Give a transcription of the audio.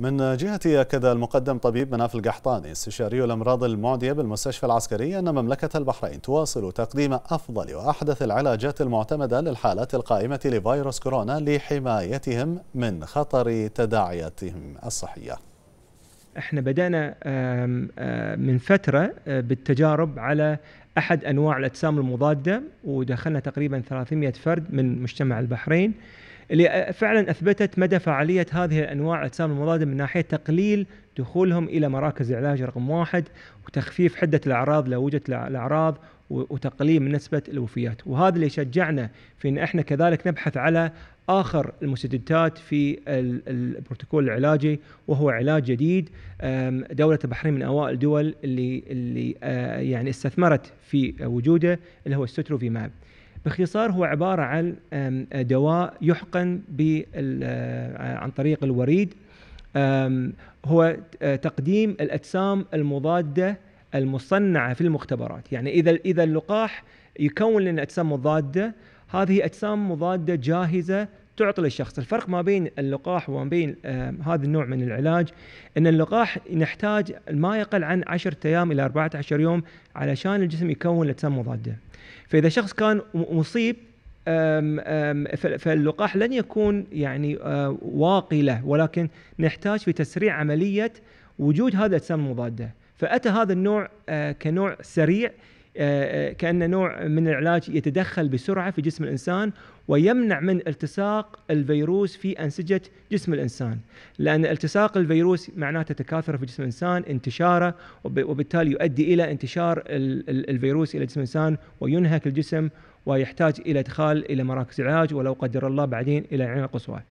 من جهته أكد المقدم طبيب مناف القحطاني استشاري الأمراض المعدية بالمستشفى العسكري أن مملكة البحرين تواصل تقديم أفضل وأحدث العلاجات المعتمدة للحالات القائمة لفيروس كورونا لحمايتهم من خطر تداعياتهم الصحية احنا بدأنا من فترة بالتجارب على أحد أنواع الأجسام المضادة ودخلنا تقريبا 300 فرد من مجتمع البحرين اللي فعلا اثبتت مدى فعاليه هذه الانواع الاجسام المضاده من ناحيه تقليل دخولهم الى مراكز العلاج رقم واحد وتخفيف حده الاعراض لو وجدت الاعراض وتقليل من نسبه الوفيات، وهذا اللي شجعنا في ان احنا كذلك نبحث على اخر المسددات في البروتوكول العلاجي وهو علاج جديد دوله البحرين من اوائل الدول اللي اللي آه، يعني استثمرت في وجوده اللي هو الستروفيماب. باختصار هو عبارة عن دواء يحقن آه، عن طريق الوريد هو آه، تقديم الأجسام المضادة المصنعة في المختبرات يعني إذا إذا اللقاح يكون لنا أجسام مضادة هذه أجسام مضادة جاهزة تعطي للشخص الفرق ما بين اللقاح وما بين آه هذا النوع من العلاج ان اللقاح نحتاج ما يقل عن 10 ايام الى 14 يوم علشان الجسم يكون الاجسام مضاده فاذا شخص كان مصيب آم آم فاللقاح لن يكون يعني آه واقي له ولكن نحتاج في تسريع عمليه وجود هذا الاجسام المضاده فاتى هذا النوع آه كنوع سريع آه، آه، كأنه نوع من العلاج يتدخل بسرعة في جسم الإنسان ويمنع من التصاق الفيروس في أنسجة جسم الإنسان لأن التصاق الفيروس معناته تكاثره في جسم الإنسان انتشاره وبالتالي يؤدي إلى انتشار الفيروس إلى جسم الإنسان وينهك الجسم ويحتاج إلى إدخال إلى مراكز علاج ولو قدر الله بعدين إلى عين قصوى